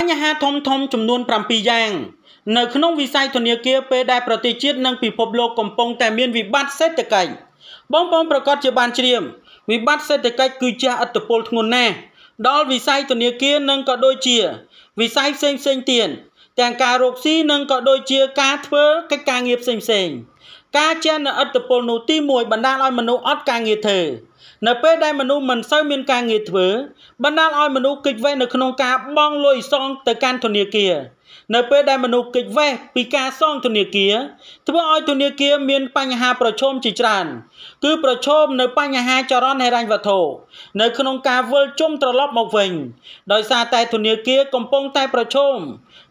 បញ្ហាធំធំចំនួន7យ៉ាង នៅក្នុងវិស័យធនាគារពេលដែលប្រទេសជាតិនិងពិភពលោកកំពុងតែមានវិបត្តិសេដ្ឋកិច្ចបងប្អូនប្រកាសជាបានជ្រាបវិបត្តិសេដ្ឋកិច្ចគឺជាអត្តពលធ្ងន់ណាស់ដល់វិស័យធនាគារនិងក៏ដូចជា វិស័យផ្សេងផ្សេងទៀតទាំងការរកស៊ីនិងក៏ដូចជាការធ្វើកិច្ចការងារផ្សេងផ្សេង ការចេះនៅអត្តពលនោះទី1បណ្ដាលឲ្យមនុស្សអត់ការងារធ្វើនៅពេលដែលមនុស្សមិនសូវមានការងារធ្វើបណ្ដាលឲ្យមនុស្សគេចវេះនៅក្នុងការបង់លុយសងទៅកាន់ធនាគារនៅពេលដែលមនុស្សគេចវេះពីការសងធនាគារធ្វើឲ្យធនាគារមានបញ្ហាប្រឈមជាច្រើនគឺប្រឈមនៅបញ្ហាចរន្តហិរញ្ញវត្ថុនៅក្នុងការវិលជុំត្រឡប់មកវិញដោយសារតែធនាគារកំពុងតែប្រឈម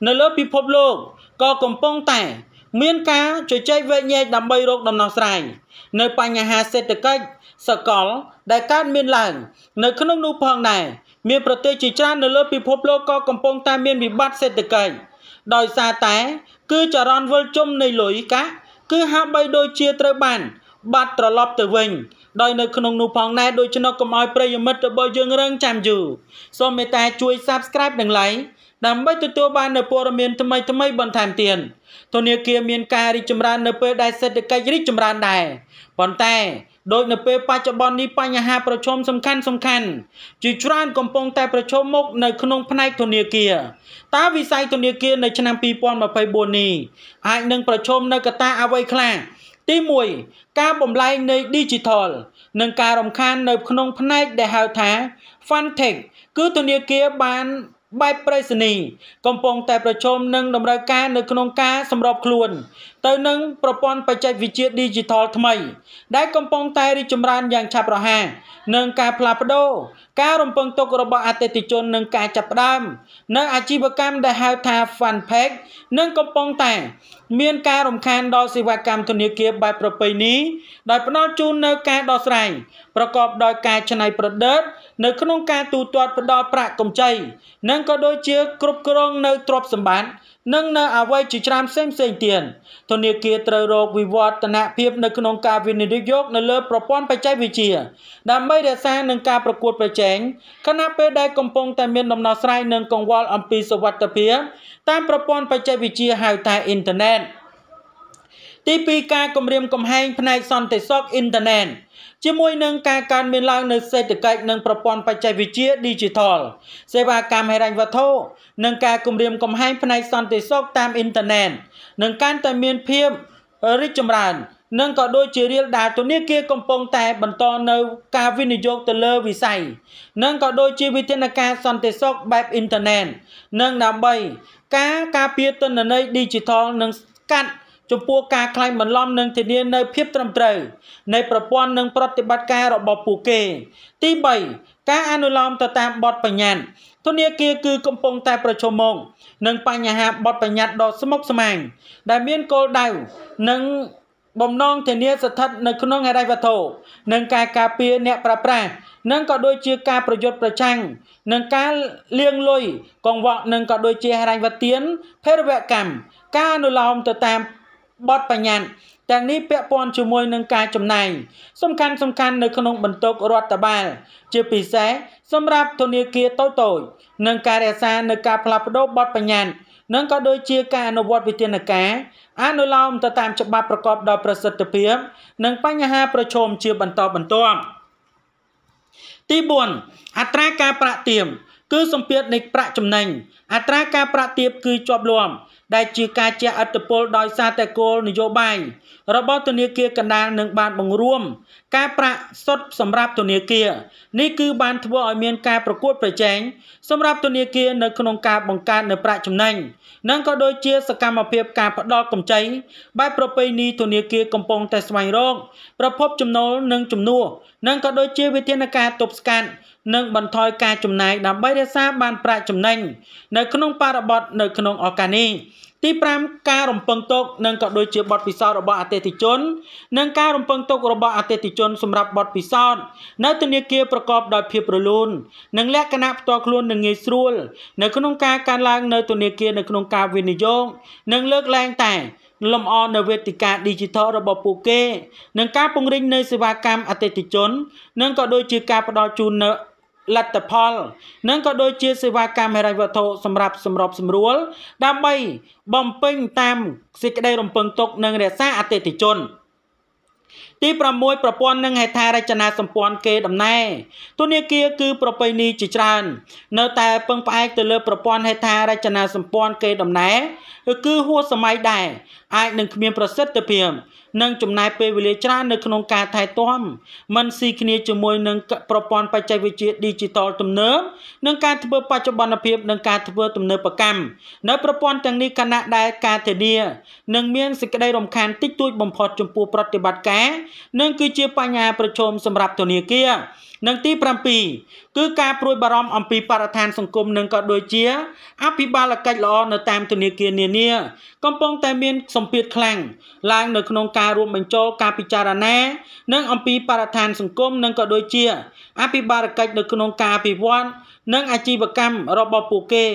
នៅលើពិភពលោកក៏កំពុងតែមានការជជែកវែកញែកដើម្បីរកដំណោះស្រាយនៅបញ្ហាសេដ្ឋកិច្ចសកលដែលកើតមានឡើងនៅក្នុងនោះផងដែរមានប្រទេសជាច្រើននៅលើពិភពលោកក៏កំពុងតែមានវិបត្តិសេដ្ឋកិច្ចដោយសារតែគឺចរន្តវិលជុំនៃលុយកាក់គឺហាក់បីដូចជាត្រូវបានបាត់ត្រឡប់ទៅវិញ ដោយនៅក្នុងនោះផងដែរដូច្នោះកុំឲ្យប្រិយមិត្តរបស់យើងរងចាំយូរសូមមេត្តាជួយ Subscribe និង Like ដើម្បីទទួលបាននូវព័ត៌មានថ្មីថ្មីបន្ថែមទៀតធនាគារមានការរីកចម្រើននៅពេលដែលសេដ្ឋកិច្ចរីកចម្រើនដែរប៉ុន្តែដោយនៅពេលបច្ចុប្បន្ននេះបញ្ហាប្រឈមសំខាន់សំខាន់ជាច្រើនកំពុងតែប្រឈមមុខនៅក្នុងផ្នែកធនាគារតើវិស័យធនាគារនៅឆ្នាំ2024នេះអាចនឹងប្រឈមនៅកត្តាអ្វីខ្លះទី1ការបំលែងនៃ Digital និងការរំខាននៅក្នុងផ្នែកដែលហៅថា Fintech គឺធនាគារបានបែបប្រៃសណីកំពុងតែប្រឈមនឹងតម្រូវការនៅក្នុងការសម្របខ្លួនទៅនឹងប្រព័ន្ធបច្ចេកវិទ្យា Digital ថ្មី ដែលកំពុងតែរីកចម្រើនយ៉ាងឆាប់រហ័សនឹងការផ្លាស់ប្ដូរការរំពឹងទុករបស់អតិថិជននឹងការចាប់ផ្ដើមនៅអាជីវកម្មដែលហៅថា Fun Pack នឹងកំពុងតែ មាន ការរំខានដល់សេវាកម្មធនាគារបែបប្រពៃណីដោយផ្ដល់ជូននៅការដោះស្រាយប្រកបដោយការច្នៃប្រឌិតនៅក្នុងការទូទាត់ផ្ដល់ប្រាក់កម្ចីនិងក៏ដូចជា គ្រប់គ្រងនៅទ្រព្យសម្បត្តិនិងនៅអ្វីជាច្រើនផ្សេងៗទៀតធនាគារត្រូវរកវិវឌ្ឍនភាពនៅក្នុងការវិនិយោគនៅលើប្រព័ន្ធបច្ចេកវិទ្យាដើម្បីរក្សានឹងការប្រកួតប្រជែងខណៈពេលដែលកំពុងតែមានដំណោះស្រាយនិងកង្វល់អំពីសុវត្ថិភាពតាមប្រព័ន្ធបច្ចេកវិទ្យាហៅថាអ៊ីនធឺណិត។ទី2ការគម្រាមកំហែងផ្នែកសន្តិសុខអ៊ីនធឺណិតជាមួយនឹងការកើនមានឡើងនៃសេដ្ឋកិច្ចនិងប្រព័ន្ធបច្ចេកវិទ្យា Digital សេវាកម្មហិរញ្ញវត្ថុនិងការគម្រាមកំហែងផ្នែកសន្តិសុខតាមអ៊ីនធឺណិតនឹងកាន់តែមានភាពរីកចម្រើននិងក៏ដូចជារៀលដាលធនាគារកំពុងតែបន្តនៅការវិនិយោគទៅលើវិស័យនិងក៏ដូចជាវិធានការសន្តិសុខបែបអ៊ីនធឺណិតនិងដើម្បីការការពារទិន្នន័យ Digital និងកាត់ចំពោះការខ្លែងបន្លំនិងធានានៅភាពត្រឹមត្រូវនៃប្រព័ន្ធនិងប្រតិបត្តិការរបស់ពួកគេ ទី3ការអនុលោមទៅតាមបទបញ្ញត្តិធនាគារគឺកំពុងតែប្រឈមមុខនឹងបញ្ហាបទបញ្ញត្តិដ៏ស្មុគស្មាញដែលមានគោលដៅនិងបំណងធានាស្ថិតនៅក្នុងហិរញ្ញវត្ថុនិងការការពារអ្នកប្រើប្រាស់និងក៏ដូចជាការប្រយុទ្ធប្រឆាំងនិងការលៀងលុយកង្វក់និងក៏ដូចជាហិរញ្ញវទាន ភេរវកម្មការអនុលោមទៅតាមបទបញ្ញត្តិទាំងនេះពាក់ព័ន្ធជាមួយនឹងការចំណាយសំខាន់សំខាន់នៅក្នុង បន្ទុករដ្ឋបាល ជាពិសេសសម្រាប់ធនាគារតូចតូចនិងការរក្សានៅការផ្លាស់ប្ដូរបទបញ្ញត្តិនិងក៏ដូចជាការអនុវត្តវិធានការអនុលោមទៅតាមច្បាប់ប្រកបដោយប្រសិទ្ធភាពនិងបញ្ហាប្រឈមជាបន្តបន្ទាប់ទី4អត្រាការប្រាក់ទាបគឺសម្ពាធនៃប្រាក់ចំណេញអត្រាការប្រាក់ទាបគឺជាប់លាប់ដែលជាការជះឥទ្ធិពលដោយសារតែគោលនយោបាយរបស់ធនាគារកណ្ដាលនឹងបានបង្រួមការប្រាក់សុទ្ធសម្រាប់ធនាគារនេះគឺបានធ្វើឲ្យមានការប្រកួតប្រជែងសម្រាប់ធនាគារនៅក្នុងការបង្កើតនៅប្រាក់ចំណេញនិងក៏ដូចជាសកម្មភាពការផ្ដល់កម្ចីបែបប្រពៃណីធនាគារកំពុងតែស្វែងរកប្រភពចំណូលនិងជំនួសនិងក៏ដូចជាវិធានការទប់ស្កាត់និងបន្ថយការចំណាយដើម្បីរក្សាបានប្រាក់ចំណេញនៅក្នុងបរិបទនៅក្នុងឱកាសនេះទី5ការរំពឹងទុកនិងក៏ដូចជាបទពិសោធន៍របស់អតិថិជននិងការរំពឹងទុករបស់អតិថិជនសម្រាប់បទពិសោធន៍នៅធនាគារប្រកបដោយភាព រលូននិងលក្ខណៈផ្ទាល់ខ្លួននិងងាយស្រួលនៅក្នុងការកើនឡើងនៅធនាគារនៅក្នុងការវិនិយោគនិងលើកឡើងតែលំអនៅវេទិកា Digital របស់ពួកគេនិងការពង្រឹងនៅសេវាកម្មអតិថិជននិងក៏ដូចជាការផ្តល់ជូននៅលទ្ធផលនិងក៏ដូចជាសេវាកម្មហិរញ្ញវត្ថុសម្រាប់សម្របសម្រួល ដើម្បីបំពេញតាមសេចក្តីរំពឹងទុកនិងរក្សាអតិថិជន ទី6ប្រព័ន្ធនឹងហេដ្ឋារចនាសម្ព័ន្ធគេដំណែធនាគារគឺប្រពៃណីជាច្រើន នៅតែពឹងផ្អែកទៅលើប្រព័ន្ធហេដ្ឋារចនាសម្ព័ន្ធគេដំណែគឺហួសសម័យដែរអាចនឹងគ្មានប្រសិទ្ធភាពនិងចំណាយពេលវេលាច្រើននៅក្នុងការថែទាំមិនស៊ីគ្នាជាមួយនឹងប្រព័ន្ធបច្ចេកវិទ្យា Digital ទំនើបនិងការធ្វើបច្ចុប្បន្នភាពនិងការធ្វើទំនើបកម្មនៅប្រព័ន្ធទាំងនេះគណៈដែលការធានានឹងមានសេចក្តីរំខានតិចតួចបំផុតចំពោះប្រតិបត្តិការនិងគឺជាបញ្ហាប្រឈមសម្រាប់ធនាគារនិងទី7គឺការព្រួយបារម្ភអំពីបរិស្ថានសង្គមនិងក៏ដូចជាអភិបាលកិច្ចល្អនៅតាមធនាគារនានា កំពុងតែមានសម្ពាធខ្លាំងឡើងនៅក្នុងការការរួមបញ្ចូលការពិចារណា និងអំពីបរិស្ថានសង្គមនិងក៏ដូចជាអភិបាលកិច្ចនៅក្នុងការអភិវឌ្ឍនិងអាជីវកម្មរបស់ពួកគេ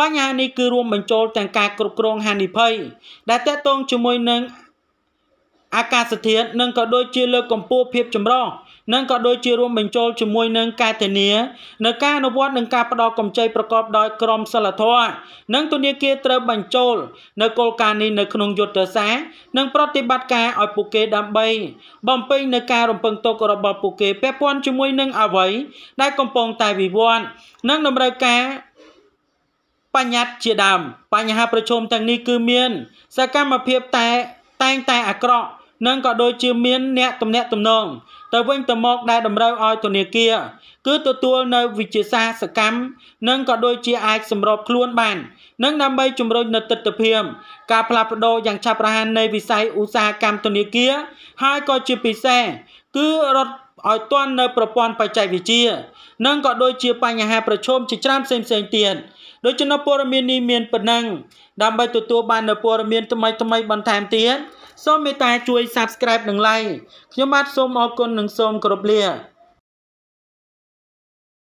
បញ្ហានេះគឺរួមបញ្ចូលទាំងការគ្រប់គ្រងហានិភ័យដែលតកតងជាមួយនឹងអាកាសធាតុនិងក៏ដូចជាលើកកម្ពស់ភាពចម្រុះនិងក៏ដូចជារួមបញ្ចូលជាមួយនឹងការធានានៅការអនុវត្តនិងការផ្ដល់កម្ចីប្រកបដោយក្រមសីលធម៌និងធនាគារត្រូវបញ្ចូល នៅគោលការណ៍នេះនៅក្នុងយុទ្ធសាស្ត្រនិងប្រតិបត្តិការឲ្យពួកគេដើម្បីបំពេញនៅការរំពឹងទុករបស់ពួកគេពាក់ព័ន្ធជាមួយនឹងអ្វីដែលកំពុងតែវិវត្តនិងតម្រូវការបញ្ញត្តិជាដើមបញ្ហាប្រឈមទាំងនេះគឺមាន សកម្មភាពតែ តែងតែអាក្រក់និងក៏ដូចជាមានអ្នកទំនាក់ទំនងទៅវិញទៅមកដែលតម្រូវឲ្យធនាគារគឺទទួលនៅវិជាសាស្ត្រសកម្មនិងក៏ដូចជាអាចសម្របខ្លួនបាននិងដើម្បីជំរុញនៅទិដ្ឋភាពការផ្លាស់ប្ដូរយ៉ាងឆាប់រហ័សនៃវិស័យឧស្សាហកម្មធនាគារហើយក៏ជាពិសេសគឺរដ្ឋឲ្យទាន់នៅប្រព័ន្ធបច្ចេកវិទ្យានិងក៏ដូចជាបញ្ហាប្រឈមជាច្រើនផ្សេងផ្សេងទៀតដូច្នេះព័ត៌មាននេះមានប៉ុណ្ណឹងដើម្បីទទួលបាននូវព័ត៌មានថ្មីថ្មីបន្ថែមទៀតសូមមេត្តាជួយ Subscribe និង Like ខ្ញុំបាទសូមអរគុណនិងសូមគោរពលា